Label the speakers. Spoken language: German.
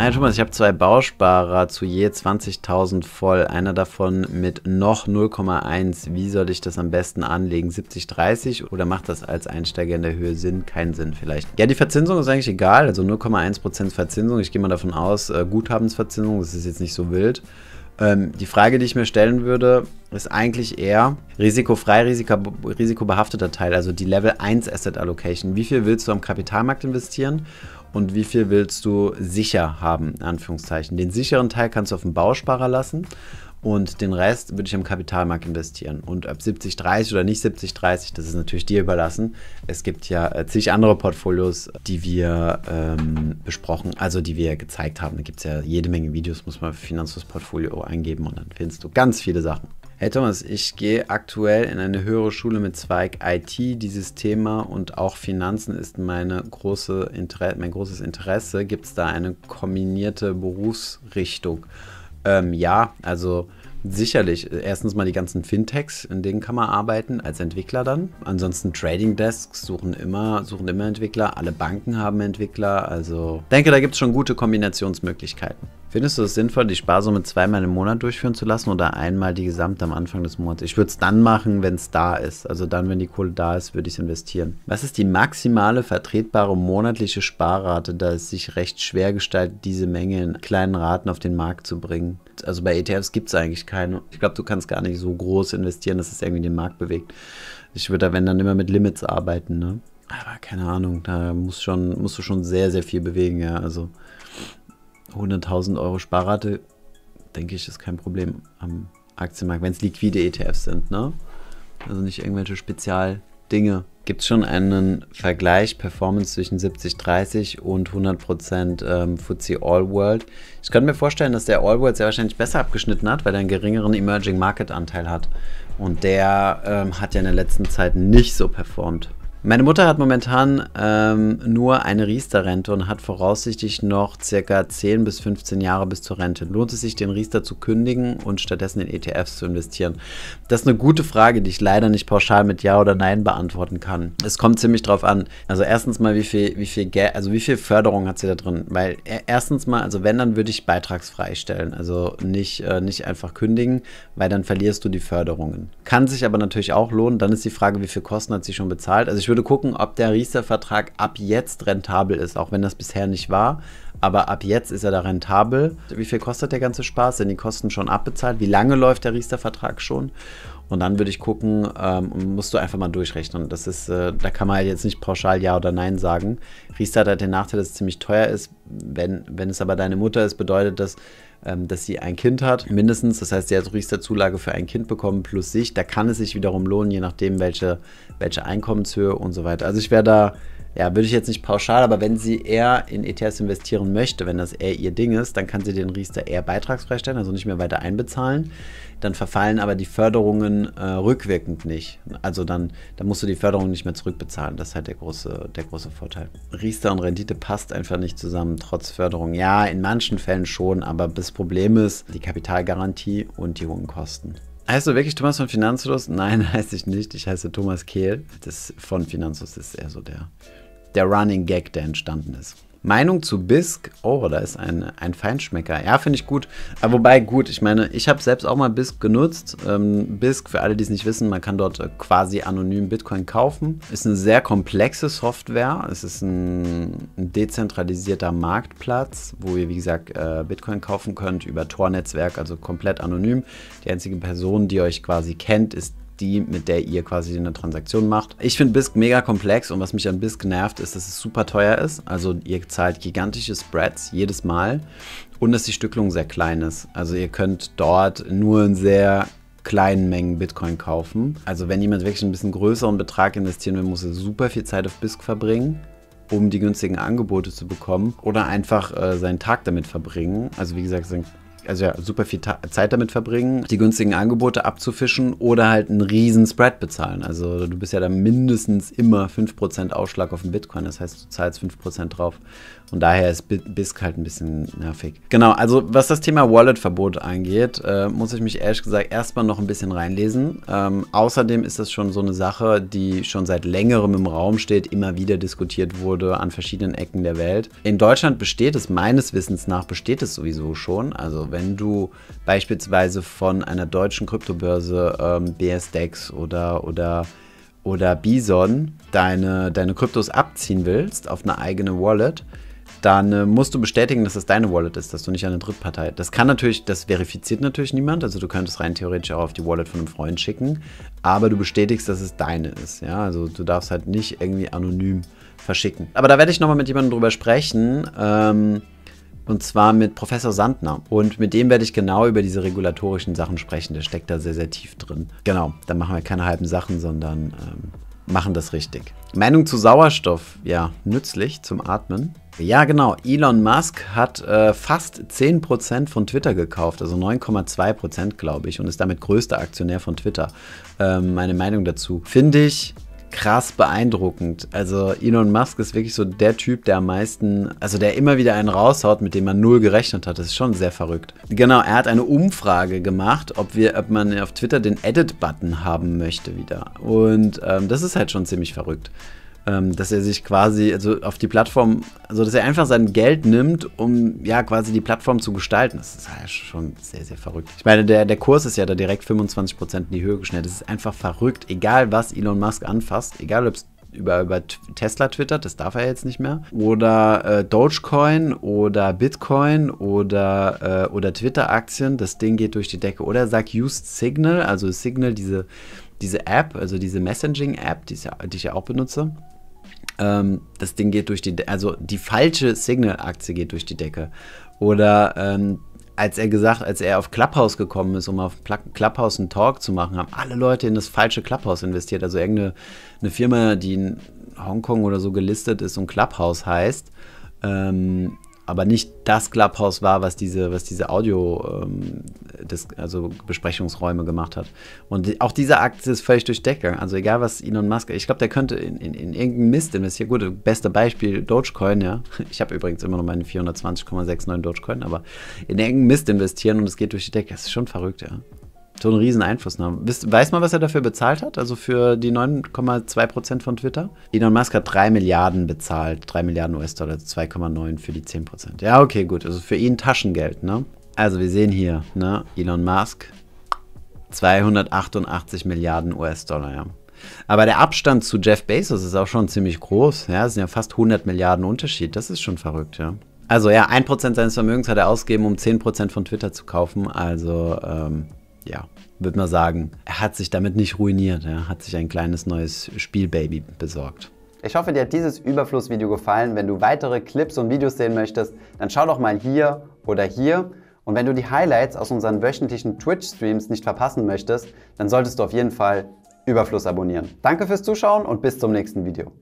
Speaker 1: Hi ah Thomas, ich habe zwei Bausparer zu je 20.000 voll. Einer davon mit noch 0,1. Wie soll ich das am besten anlegen? 70, 30 oder macht das als Einsteiger in der Höhe Sinn? Keinen Sinn vielleicht. Ja, die Verzinsung ist eigentlich egal. Also 0,1% Verzinsung. Ich gehe mal davon aus, äh, Guthabensverzinsung, das ist jetzt nicht so wild ähm, die Frage, die ich mir stellen würde, ist eigentlich eher risikofrei, risikobehafteter Teil, also die Level 1 Asset Allocation. Wie viel willst du am Kapitalmarkt investieren und wie viel willst du sicher haben, in Anführungszeichen. Den sicheren Teil kannst du auf dem Bausparer lassen und den Rest würde ich im Kapitalmarkt investieren. Und ob 70, 30 oder nicht 70, 30, das ist natürlich dir überlassen. Es gibt ja äh, zig andere Portfolios, die wir ähm, besprochen, also die wir gezeigt haben. Da gibt es ja jede Menge Videos, muss man für Finanzlos Portfolio eingeben und dann findest du ganz viele Sachen. Hey Thomas, ich gehe aktuell in eine höhere Schule mit Zweig IT. Dieses Thema und auch Finanzen ist meine große Inter mein großes Interesse. Gibt es da eine kombinierte Berufsrichtung? Ähm, ja, also Sicherlich. Äh, erstens mal die ganzen Fintechs, in denen kann man arbeiten, als Entwickler dann. Ansonsten Trading Desks suchen immer, suchen immer Entwickler. Alle Banken haben Entwickler. Also denke, da gibt es schon gute Kombinationsmöglichkeiten. Findest du es sinnvoll, die Sparsumme zweimal im Monat durchführen zu lassen oder einmal die gesamte am Anfang des Monats? Ich würde es dann machen, wenn es da ist. Also dann, wenn die Kohle da ist, würde ich es investieren. Was ist die maximale vertretbare monatliche Sparrate, da es sich recht schwer gestaltet, diese Menge in kleinen Raten auf den Markt zu bringen? also bei ETFs gibt es eigentlich keine. Ich glaube, du kannst gar nicht so groß investieren, dass es irgendwie den Markt bewegt. Ich würde da, wenn dann immer mit Limits arbeiten, ne? Aber keine Ahnung, da musst, schon, musst du schon sehr, sehr viel bewegen, ja. Also 100.000 Euro Sparrate, denke ich, ist kein Problem am Aktienmarkt, wenn es liquide ETFs sind, ne? Also nicht irgendwelche Spezial- Dinge. Gibt es schon einen Vergleich Performance zwischen 70-30 und 100% ähm, FTSE All World? Ich könnte mir vorstellen, dass der All World sehr wahrscheinlich besser abgeschnitten hat, weil er einen geringeren Emerging Market Anteil hat. Und der ähm, hat ja in der letzten Zeit nicht so performt. Meine Mutter hat momentan ähm, nur eine Riester-Rente und hat voraussichtlich noch circa 10 bis 15 Jahre bis zur Rente. Lohnt es sich, den Riester zu kündigen und stattdessen in ETFs zu investieren? Das ist eine gute Frage, die ich leider nicht pauschal mit Ja oder Nein beantworten kann. Es kommt ziemlich drauf an. Also erstens mal, wie viel, wie viel Geld, also wie viel Förderung hat sie da drin? Weil e, erstens mal, also wenn, dann würde ich beitragsfrei stellen. Also nicht, äh, nicht einfach kündigen, weil dann verlierst du die Förderungen. Kann sich aber natürlich auch lohnen. Dann ist die Frage, wie viel Kosten hat sie schon bezahlt? Also ich würde gucken, ob der Riester-Vertrag ab jetzt rentabel ist, auch wenn das bisher nicht war. Aber ab jetzt ist er da rentabel. Wie viel kostet der ganze Spaß? Sind die Kosten schon abbezahlt? Wie lange läuft der Riester-Vertrag schon? Und dann würde ich gucken, ähm, musst du einfach mal durchrechnen. Das ist, äh, da kann man halt jetzt nicht pauschal Ja oder Nein sagen. Riester hat halt den Nachteil, dass es ziemlich teuer ist. Wenn, wenn es aber deine Mutter ist, bedeutet das, ähm, dass sie ein Kind hat, mindestens. Das heißt, sie hat Riester-Zulage für ein Kind bekommen plus sich. Da kann es sich wiederum lohnen, je nachdem, welche, welche Einkommenshöhe und so weiter. Also ich wäre da ja, würde ich jetzt nicht pauschal, aber wenn sie eher in ETFs investieren möchte, wenn das eher ihr Ding ist, dann kann sie den Riester eher beitragsfrei stellen, also nicht mehr weiter einbezahlen. Dann verfallen aber die Förderungen äh, rückwirkend nicht. Also dann, dann musst du die Förderung nicht mehr zurückbezahlen. Das ist halt der große, der große Vorteil. Riester und Rendite passt einfach nicht zusammen, trotz Förderung. Ja, in manchen Fällen schon, aber das Problem ist die Kapitalgarantie und die hohen Kosten. Heißt du wirklich Thomas von Finanzlos? Nein, heiße ich nicht. Ich heiße Thomas Kehl. Das von Finanzlos ist eher so der, der Running Gag, der entstanden ist. Meinung zu Bisk. Oh, da ist ein, ein Feinschmecker. Ja, finde ich gut. Aber wobei, gut, ich meine, ich habe selbst auch mal Bisk genutzt. Ähm, Bisk, für alle, die es nicht wissen, man kann dort äh, quasi anonym Bitcoin kaufen. Ist eine sehr komplexe Software. Es ist ein, ein dezentralisierter Marktplatz, wo ihr, wie gesagt, äh, Bitcoin kaufen könnt über Tor-Netzwerk, also komplett anonym. Die einzige Person, die euch quasi kennt, ist die, mit der ihr quasi eine Transaktion macht. Ich finde BISC mega komplex und was mich an BISC nervt, ist, dass es super teuer ist. Also ihr zahlt gigantische Spreads jedes Mal und dass die Stückelung sehr klein ist. Also ihr könnt dort nur in sehr kleinen Mengen Bitcoin kaufen. Also wenn jemand wirklich ein bisschen größeren Betrag investieren will, muss er super viel Zeit auf BISC verbringen um die günstigen Angebote zu bekommen oder einfach äh, seinen Tag damit verbringen. Also wie gesagt, sind also ja, super viel Ta Zeit damit verbringen, die günstigen Angebote abzufischen oder halt einen riesen Spread bezahlen. Also du bist ja da mindestens immer 5% Ausschlag auf den Bitcoin. Das heißt, du zahlst 5% drauf. Von daher ist BISC halt ein bisschen nervig. Genau, also was das Thema Wallet-Verbot angeht, äh, muss ich mich ehrlich gesagt erstmal noch ein bisschen reinlesen. Ähm, außerdem ist das schon so eine Sache, die schon seit längerem im Raum steht, immer wieder diskutiert wurde an verschiedenen Ecken der Welt. In Deutschland besteht es meines Wissens nach, besteht es sowieso schon. Also wenn du beispielsweise von einer deutschen Kryptobörse ähm, BSDEX oder, oder oder Bison deine, deine Kryptos abziehen willst auf eine eigene Wallet, dann äh, musst du bestätigen, dass es deine Wallet ist, dass du nicht eine Drittpartei. Das kann natürlich, das verifiziert natürlich niemand. Also du könntest rein theoretisch auch auf die Wallet von einem Freund schicken, aber du bestätigst, dass es deine ist. Ja, also du darfst halt nicht irgendwie anonym verschicken. Aber da werde ich nochmal mit jemandem drüber sprechen. Ähm, und zwar mit Professor Sandner. Und mit dem werde ich genau über diese regulatorischen Sachen sprechen. Der steckt da sehr, sehr tief drin. Genau, da machen wir keine halben Sachen, sondern ähm, machen das richtig. Meinung zu Sauerstoff, ja, nützlich zum Atmen. Ja, genau, Elon Musk hat äh, fast 10% von Twitter gekauft, also 9,2% glaube ich, und ist damit größter Aktionär von Twitter. Ähm, meine Meinung dazu finde ich krass beeindruckend. Also Elon Musk ist wirklich so der Typ, der am meisten, also der immer wieder einen raushaut, mit dem man null gerechnet hat. Das ist schon sehr verrückt. Genau, er hat eine Umfrage gemacht, ob, wir, ob man auf Twitter den Edit-Button haben möchte wieder. Und ähm, das ist halt schon ziemlich verrückt ähm, dass er sich quasi also auf die Plattform, also dass er einfach sein Geld nimmt, um ja quasi die Plattform zu gestalten. Das ist ja halt schon sehr, sehr verrückt. Ich meine, der, der Kurs ist ja da direkt 25% in die Höhe geschnellt. Das ist einfach verrückt, egal was Elon Musk anfasst, egal ob es über, über Tesla twittert, das darf er jetzt nicht mehr. Oder äh, Dogecoin oder Bitcoin oder, äh, oder Twitter-Aktien, das Ding geht durch die Decke. Oder er sagt Used Signal, also Signal, diese diese App, also diese Messaging-App, die, die, ich ja auch benutze, ähm, das Ding geht durch die, De also die falsche Signal-Aktie geht durch die Decke. Oder ähm, als er gesagt, als er auf Clubhouse gekommen ist, um auf Pla Clubhouse einen Talk zu machen, haben alle Leute in das falsche Clubhouse investiert. Also irgendeine eine Firma, die in Hongkong oder so gelistet ist und Clubhouse heißt, ähm, aber nicht das Clubhouse war, was diese, was diese Audio, ähm, Dis also Besprechungsräume gemacht hat. Und auch diese Aktie ist völlig durch Decke. Also egal was Elon Musk, ich glaube, der könnte in, in, in irgendeinen Mist investieren. Gut, beste Beispiel Dogecoin, ja. Ich habe übrigens immer noch meine 420,69 Dogecoin, aber in irgendeinen Mist investieren und es geht durch die Decke. Das ist schon verrückt, ja. So einen riesen Einfluss haben. Weiß man, was er dafür bezahlt hat? Also für die 9,2% von Twitter? Elon Musk hat 3 Milliarden bezahlt, 3 Milliarden US-Dollar, 2,9 also für die 10%. Ja, okay, gut. Also für ihn Taschengeld, ne? Also wir sehen hier, ne, Elon Musk, 288 Milliarden US-Dollar, ja. Aber der Abstand zu Jeff Bezos ist auch schon ziemlich groß, ja, das sind ja fast 100 Milliarden Unterschied, das ist schon verrückt, ja. Also ja, 1% seines Vermögens hat er ausgegeben, um 10% von Twitter zu kaufen, also ähm, ja, würde man sagen, er hat sich damit nicht ruiniert. Er hat sich ein kleines neues Spielbaby besorgt. Ich hoffe, dir hat dieses Überflussvideo gefallen. Wenn du weitere Clips und Videos sehen möchtest, dann schau doch mal hier oder hier. Und wenn du die Highlights aus unseren wöchentlichen Twitch-Streams nicht verpassen möchtest, dann solltest du auf jeden Fall Überfluss abonnieren. Danke fürs Zuschauen und bis zum nächsten Video.